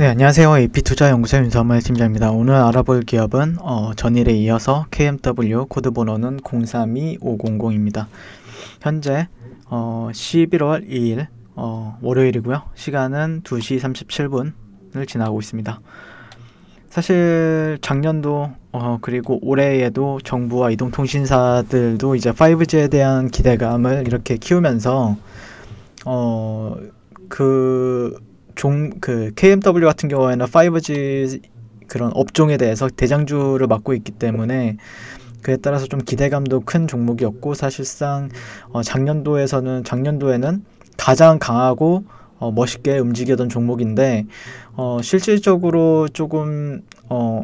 네, 안녕하세요. AP투자연구소 윤서말 팀장입니다. 오늘 알아볼 기업은 어, 전일에 이어서 KMW 코드 번호는 032500입니다. 현재 어, 11월 2일 어, 월요일이고요. 시간은 2시 37분을 지나고 있습니다. 사실 작년도 어, 그리고 올해에도 정부와 이동통신사들도 이제 5G에 대한 기대감을 이렇게 키우면서 어, 그 종그 KMW 같은 경우에는 5G 그런 업종에 대해서 대장주를 맡고 있기 때문에 그에 따라서 좀 기대감도 큰 종목이었고 사실상 어, 작년도에서는 작년도에는 가장 강하고 어, 멋있게 움직이던 종목인데 어, 실질적으로 조금 어,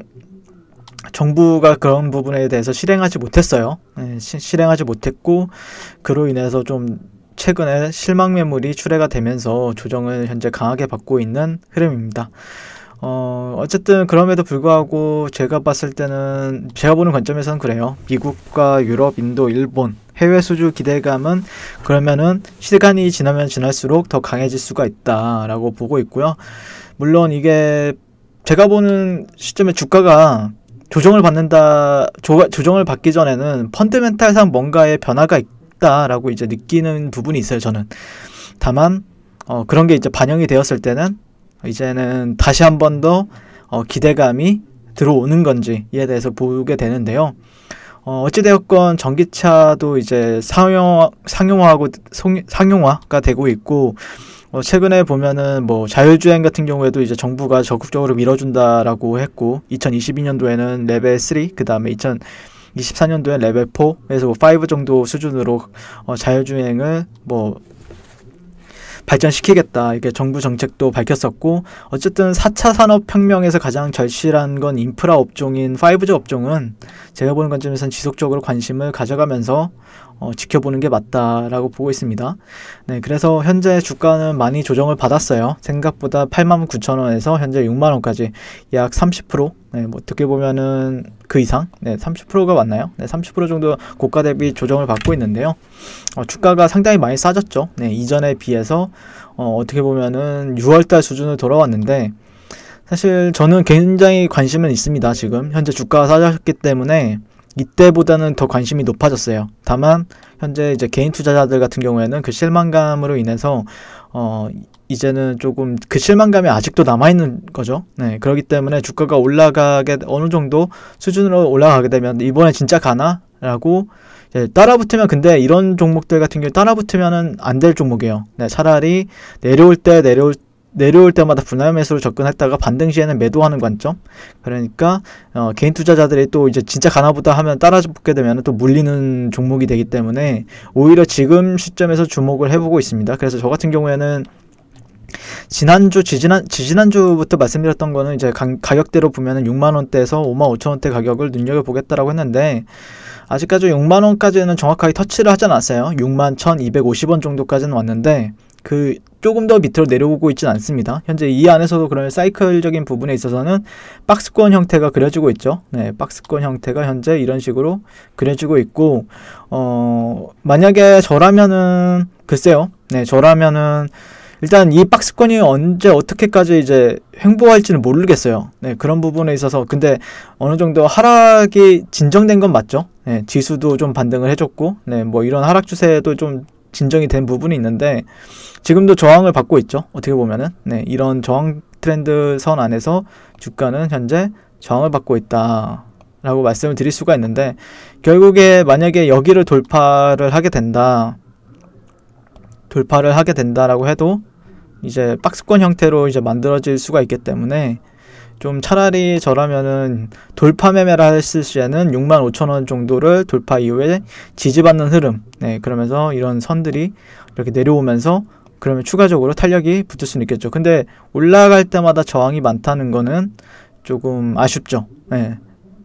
정부가 그런 부분에 대해서 실행하지 못했어요. 예, 시, 실행하지 못했고 그로 인해서 좀 최근에 실망 매물이 출회가 되면서 조정을 현재 강하게 받고 있는 흐름입니다. 어, 어쨌든 그럼에도 불구하고 제가 봤을 때는 제가 보는 관점에서는 그래요. 미국과 유럽, 인도, 일본 해외 수주 기대감은 그러면은 시간이 지나면 지날수록 더 강해질 수가 있다라고 보고 있고요. 물론 이게 제가 보는 시점에 주가가 조정을 받는다 조, 조정을 받기 전에는 펀드멘탈상 뭔가의 변화가 있고 쉽다라고 이제 느끼는 부분이 있어요, 저는. 다만, 어, 그런 게 이제 반영이 되었을 때는 이제는 다시 한 번 더 어, 기대감이 들어오는 건지에 대해서 보게 되는데요. 어, 어찌되었건 전기차도 이제 상용화, 상용화하고 송, 상용화가 되고 있고, 어, 최근에 보면은 뭐 자율주행 같은 경우에도 이제 정부가 적극적으로 밀어준다라고 했고, 2022년도에는 레벨 3, 그 다음에 2000, 24년도에 레벨 4에서 5 뭐 정도 수준으로 어, 자율주행을 뭐 발전시키겠다 이게 정부 정책도 밝혔었고 어쨌든 4차 산업혁명에서 가장 절실한 건 인프라 업종인 5G 업종은 제가 보는 관점에선 지속적으로 관심을 가져가면서 어, 지켜보는 게 맞다라고 보고 있습니다. 네, 그래서 현재 주가는 많이 조정을 받았어요. 생각보다 8만 9천 원에서 현재 6만 원까지 약30% 네, 뭐 어떻게 보면은 그 이상 네, 30%가 맞나요? 네, 30% 정도 고가 대비 조정을 받고 있는데요. 어, 주가가 상당히 많이 싸졌죠. 네, 이전에 비해서 어, 어떻게 보면은 6월달 수준으로 돌아왔는데 사실 저는 굉장히 관심은 있습니다. 지금 현재 주가가 싸졌기 때문에 이때보다는 더 관심이 높아졌어요. 다만 현재 이제 개인 투자자들 같은 경우에는 그 실망감으로 인해서 어 이제는 조금 그 실망감이 아직도 남아있는 거죠. 네, 그렇기 때문에 주가가 올라가게 어느 정도 수준으로 올라가게 되면 이번에 진짜 가나라고 따라붙으면 근데 이런 종목들 같은 경우 따라붙으면은 안 될 종목이에요. 네, 차라리 내려올 때 내려올 때 내려올 때마다 분할 매수로 접근했다가 반등 시에는 매도하는 관점. 그러니까 어, 개인 투자자들이 또 이제 진짜 가나보다 하면 따라붙게 되면 또 물리는 종목이 되기 때문에 오히려 지금 시점에서 주목을 해보고 있습니다. 그래서 저 같은 경우에는 지난주 지지난 지지난주부터 말씀드렸던 거는 이제 가, 격대로 보면은 6만 원대에서 5만 5천 원대 가격을 눈여겨 보겠다라고 했는데 아직까지 6만 원까지는 정확하게 터치를 하지 않았어요. 6만 1,250원 정도까지는 왔는데 그 조금 더 밑으로 내려오고 있지는 않습니다. 현재 이 안에서도 그런 사이클적인 부분에 있어서는 박스권 형태가 그려지고 있죠. 네, 박스권 형태가 현재 이런 식으로 그려지고 있고 어, 만약에 저라면은 글쎄요. 네, 저라면은 일단 이 박스권이 언제 어떻게까지 이제 횡보할지는 모르겠어요. 네, 그런 부분에 있어서 근데 어느 정도 하락이 진정된 건 맞죠. 네, 지수도 좀 반등을 해줬고, 네, 뭐 이런 하락 추세도 좀 진정이 된 부분이 있는데 지금도 저항을 받고 있죠. 어떻게 보면은 네, 이런 저항 트렌드 선 안에서 주가는 현재 저항을 받고 있다. 라고 말씀을 드릴 수가 있는데 결국에 만약에 여기를 돌파를 하게 된다 돌파를 하게 된다라고 해도 이제 박스권 형태로 이제 만들어질 수가 있기 때문에 좀 차라리 저라면은 돌파 매매를 했을 시에는 6만5천원 정도를 돌파 이후에 지지받는 흐름 네 그러면서 이런 선들이 이렇게 내려오면서 그러면 추가적으로 탄력이 붙을 수는 있겠죠 근데 올라갈 때마다 저항이 많다는 거는 조금 아쉽죠 네.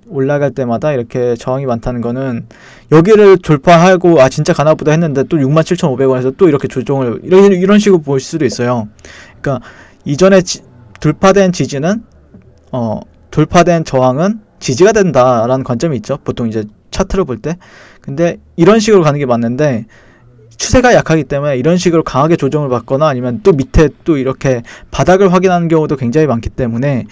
올라갈 때마다 이렇게 저항이 많다는 거는 여기를 돌파하고 아 진짜 가나보다 했는데 또 67,500원에서 또 이렇게 조정을 이런 이런 식으로 볼 수도 있어요. 그러니까 이전에 지, 돌파된 지지는 어, 돌파된 저항은 지지가 된다라는 관점이 있죠. 보통 이제 차트를 볼 때. 근데 이런 식으로 가는 게 맞는데 추세가 약하기 때문에 이런 식으로 강하게 조정을 받거나 아니면 또 밑에 또 이렇게 바닥을 확인하는 경우도 굉장히 많기 때문에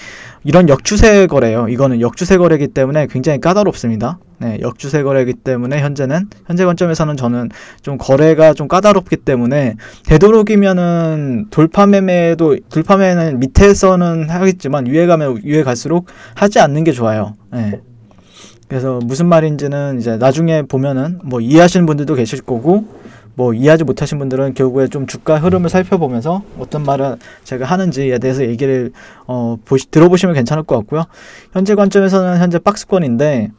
이런 역추세 거래요. 이거는 역추세 거래이기 때문에 굉장히 까다롭습니다. 네, 역추세 거래이기 때문에 현재는 현재 관점에서는 저는 좀 거래가 좀 까다롭기 때문에 되도록이면은 돌파 매매도 돌파 매매는 밑에서는 하겠지만 위에 가면 위에 갈수록 하지 않는 게 좋아요. 네. 그래서 무슨 말인지는 이제 나중에 보면은 뭐 이해하시는 분들도 계실 거고 뭐 이해하지 못하신 분들은 결국에 좀 주가 흐름을 살펴보면서 어떤 말을 제가 하는지에 대해서 얘기를 어, 보시, 들어보시면 괜찮을 것 같고요. 현재 관점에서는 현재 박스권인데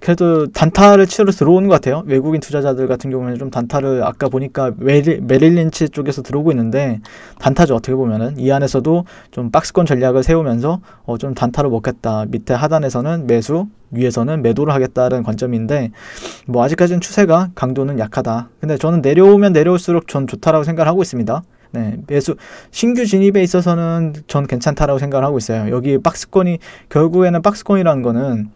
그래도 단타를 치러 들어오는 것 같아요. 외국인 투자자들 같은 경우에는 좀 단타를 아까 보니까 메리, 메릴린치 쪽에서 들어오고 있는데 단타죠 어떻게 보면은 이 안에서도 좀 박스권 전략을 세우면서 어, 좀 단타로 먹겠다. 밑에 하단에서는 매수, 위에서는 매도를 하겠다는 관점인데 뭐 아직까지는 추세가 강도는 약하다. 근데 저는 내려오면 내려올수록 전 좋다라고 생각을 하고 있습니다. 네, 매수 신규 진입에 있어서는 전 괜찮다라고 생각을 하고 있어요. 여기 박스권이 결국에는 박스권이라는 거는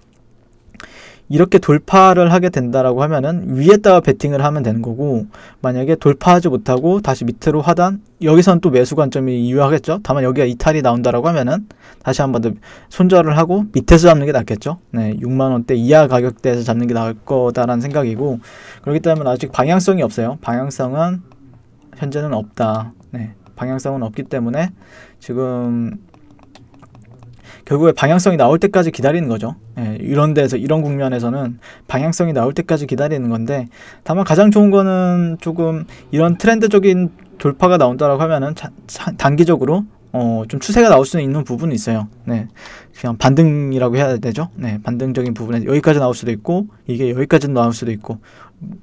이렇게 돌파를 하게 된다라고 하면은 위에다가 베팅을 하면 되는 거고 만약에 돌파하지 못하고 다시 밑으로 하단 여기선 또 매수 관점이 유효하겠죠. 다만 여기가 이탈이 나온다라고 하면은 다시 한번더 손절을 하고 밑에서 잡는 게 낫겠죠. 네, 6만 원대 이하 가격대에서 잡는 게 나을 거다라는 생각이고 그렇기 때문에 아직 방향성이 없어요. 방향성은 현재는 없다. 네, 방향성은 없기 때문에 지금 결국에 방향성이 나올 때까지 기다리는 거죠. 예, 이런 데서 이런 국면에서는 방향성이 나올 때까지 기다리는 건데 다만 가장 좋은 거는 조금 이런 트렌드적인 돌파가 나온다라고 하면은 자, 단기적으로 어, 좀 추세가 나올 수 있는 부분이 있어요. 네. 그냥 반등이라고 해야 되죠. 네. 반등적인 부분에 여기까지 나올 수도 있고, 이게 여기까지 나올 수도 있고,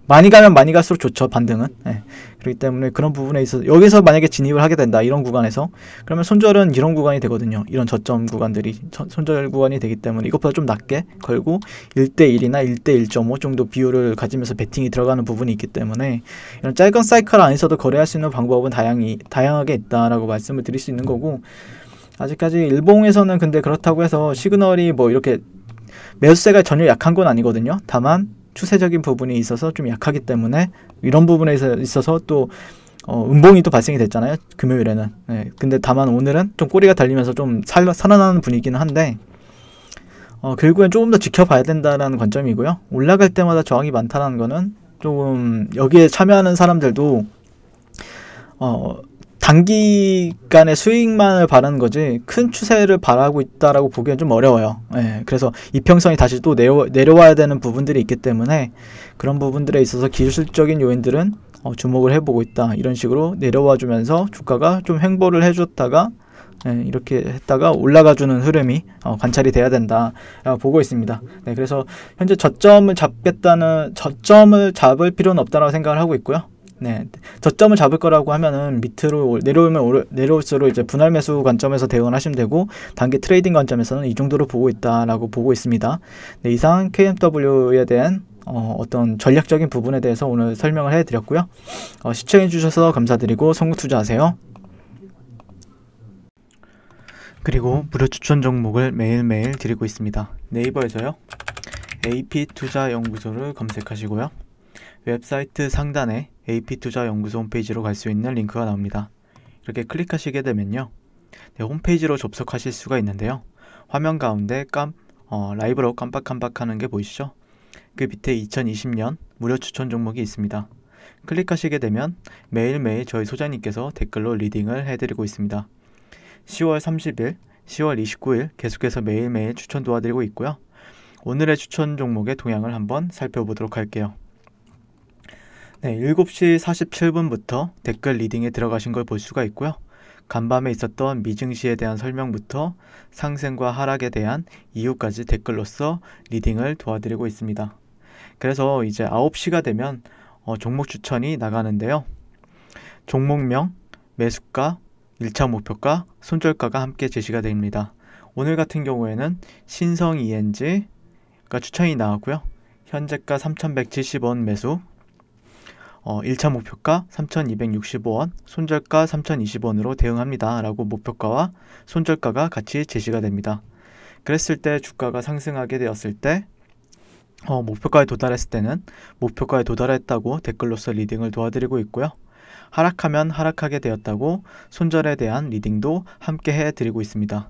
많이 가면 많이 갈수록 좋죠 반등은 네. 그렇기 때문에 그런 부분에 있어서 여기서 만약에 진입을 하게 된다 이런 구간에서 그러면 손절은 이런 구간이 되거든요 이런 저점 구간들이 손절 구간이 되기 때문에 이것보다 좀 낮게 걸고 1대1이나 1대1.5 정도 비율을 가지면서 베팅이 들어가는 부분이 있기 때문에 이런 짧은 사이클 안에서도 거래할 수 있는 방법은 다양히 다양하게 있다라고 말씀을 드릴 수 있는 거고 아직까지 일본에서는 근데 그렇다고 해서 시그널이 뭐 이렇게 매수세가 전혀 약한 건 아니거든요 다만 추세적인 부분이 있어서 좀 약하기 때문에 이런 부분에 있어서 또 어, 음봉이 또 발생이 됐잖아요. 금요일에는. 네, 근데 다만 오늘은 좀 꼬리가 달리면서 좀 살, 살아나는 분위기는 한데 어, 결국엔 조금 더 지켜봐야 된다라는 관점이고요. 올라갈 때마다 저항이 많다는 라 거는 조금 여기에 참여하는 사람들도 어, 단기간의 수익만을 바라는 거지 큰 추세를 바라고 있다라고 보기엔 좀 어려워요. 예, 그래서 이평선이 다시 또 내려, 내려와야 되는 부분들이 있기 때문에 그런 부분들에 있어서 기술적인 요인들은 어, 주목을 해보고 있다. 이런 식으로 내려와 주면서 주가가 좀 횡보를 해줬다가 예, 이렇게 했다가 올라가주는 흐름이 어, 관찰이 돼야 된다 라고 보고 있습니다. 네, 그래서 현재 저점을 잡겠다는 저점을 잡을 필요는 없다라고 생각을 하고 있고요. 네. 저점을 잡을 거라고 하면은 밑으로 내려오면 오르, 내려올수록 이제 분할 매수 관점에서 대응하시면 되고 단기 트레이딩 관점에서는 이 정도로 보고 있다라고 보고 있습니다. 네, 이상 KMW에 대한 어, 떤 전략적인 부분에 대해서 오늘 설명을 해드렸고요. 어, 시청해 주셔서 감사드리고 성공 투자하세요. 그리고 무료 추천 종목을 매일매일 드리고 있습니다. 네이버에서요. AP투자연구소를 검색하시고요. 웹사이트 상단에 AP투자연구소 홈페이지로 갈 수 있는 링크가 나옵니다. 이렇게 클릭하시게 되면요. 네, 홈페이지로 접속하실 수가 있는데요. 화면 가운데 깜, 어, 라이브로 깜빡깜빡하는 게 보이시죠? 그 밑에 2020년 무료 추천 종목이 있습니다. 클릭하시게 되면 매일매일 저희 소장님께서 댓글로 리딩을 해드리고 있습니다. 10월 30일, 10월 29일 계속해서 매일매일 추천 도와드리고 있고요. 오늘의 추천 종목의 동향을 한번 살펴보도록 할게요. 네, 7시 47분부터 댓글 리딩에 들어가신 걸 볼 수가 있고요. 간밤에 있었던 미증시에 대한 설명부터 상생과 하락에 대한 이유까지 댓글로써 리딩을 도와드리고 있습니다. 그래서 이제 9시가 되면 어, 종목 추천이 나가는데요. 종목명, 매수가, 1차 목표가, 손절가가 함께 제시가 됩니다. 오늘 같은 경우에는 신성 ENG가 추천이 나왔고요. 현재가 3,170원 매수, 어, 1차 목표가 3,265원, 손절가 3,020원으로 대응합니다. 라고 목표가와 손절가가 같이 제시가 됩니다. 그랬을 때 주가가 상승하게 되었을 때 어, 목표가에 도달했을 때는 목표가에 도달했다고 댓글로서 리딩을 도와드리고 있고요. 하락하면 하락하게 되었다고 손절에 대한 리딩도 함께 해드리고 있습니다.